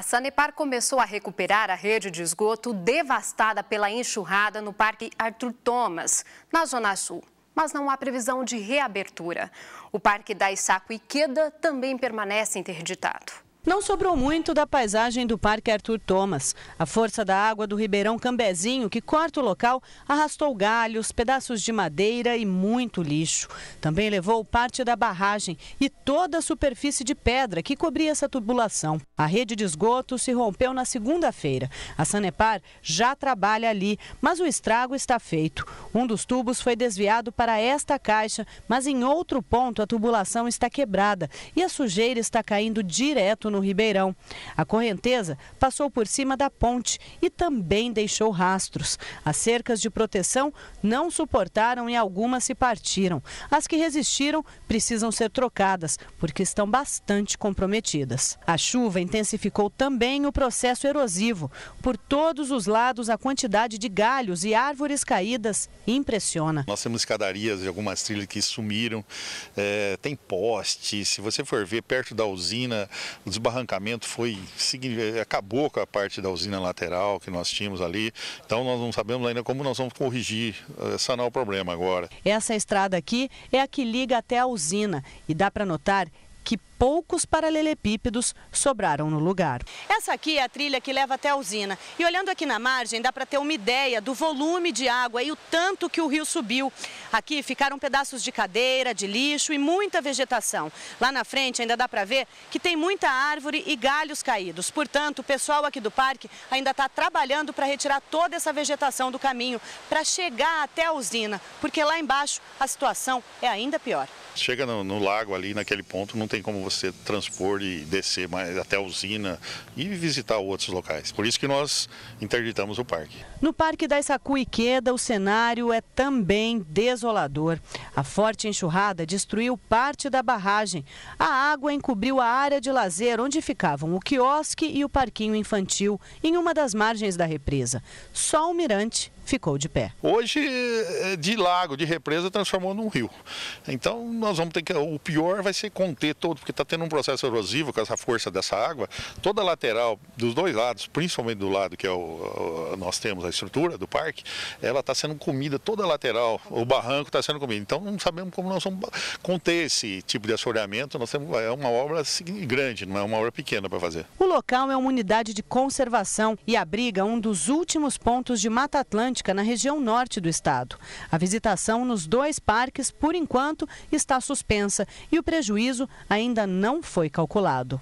A Sanepar começou a recuperar a rede de esgoto devastada pela enxurrada no Parque Arthur Thomas, na Zona Sul, mas não há previsão de reabertura. O Parque da e Queda também permanece interditado. Não sobrou muito da paisagem do Parque Arthur Thomas. A força da água do Ribeirão Cambezinho, que corta o local, arrastou galhos, pedaços de madeira e muito lixo. Também levou parte da barragem e toda a superfície de pedra que cobria essa tubulação. A rede de esgoto se rompeu na segunda-feira. A Sanepar já trabalha ali, mas o estrago está feito. Um dos tubos foi desviado para esta caixa, mas em outro ponto a tubulação está quebrada e a sujeira está caindo direto no no Ribeirão. A correnteza passou por cima da ponte e também deixou rastros. As cercas de proteção não suportaram e algumas se partiram. As que resistiram precisam ser trocadas, porque estão bastante comprometidas. A chuva intensificou também o processo erosivo. Por todos os lados, a quantidade de galhos e árvores caídas impressiona. Nós temos escadarias de algumas trilhas que sumiram, é, tem poste. Se você for ver perto da usina, os desbarrancamento foi acabou com a parte da usina lateral que nós tínhamos ali. Então nós não sabemos ainda como nós vamos corrigir, eh, sanar o problema agora. Essa estrada aqui é a que liga até a usina e dá para notar que poucos paralelepípedos sobraram no lugar. Essa aqui é a trilha que leva até a usina. E olhando aqui na margem, dá para ter uma ideia do volume de água e o tanto que o rio subiu. Aqui ficaram pedaços de cadeira, de lixo e muita vegetação. Lá na frente ainda dá para ver que tem muita árvore e galhos caídos. Portanto, o pessoal aqui do parque ainda está trabalhando para retirar toda essa vegetação do caminho, para chegar até a usina, porque lá embaixo a situação é ainda pior. Chega no, no lago ali, naquele ponto, não tem como você transpor e descer mais até a usina e visitar outros locais. Por isso que nós interditamos o parque. No Parque da Isacuiqueda, o cenário é também desolador. A forte enxurrada destruiu parte da barragem. A água encobriu a área de lazer onde ficavam o quiosque e o parquinho infantil, em uma das margens da represa. Só o mirante ficou de pé. Hoje, eh, de lago, de represa, transformou num rio. Então, nós vamos ter que. O pior vai ser conter todo, porque está tendo um processo erosivo com essa força dessa água. Toda a lateral, dos dois lados, principalmente do lado que é o, nós temos a estrutura do parque, ela está sendo comida, toda a lateral, o barranco está sendo comido. Então, não sabemos como nós vamos conter esse tipo de assoreamento. Nós temos, é uma obra grande, não é uma obra pequena para fazer. O local é uma unidade de conservação e abriga um dos últimos pontos de Mata Atlântica na região norte do estado. A visitação nos dois parques, por enquanto, está suspensa e o prejuízo ainda não foi calculado.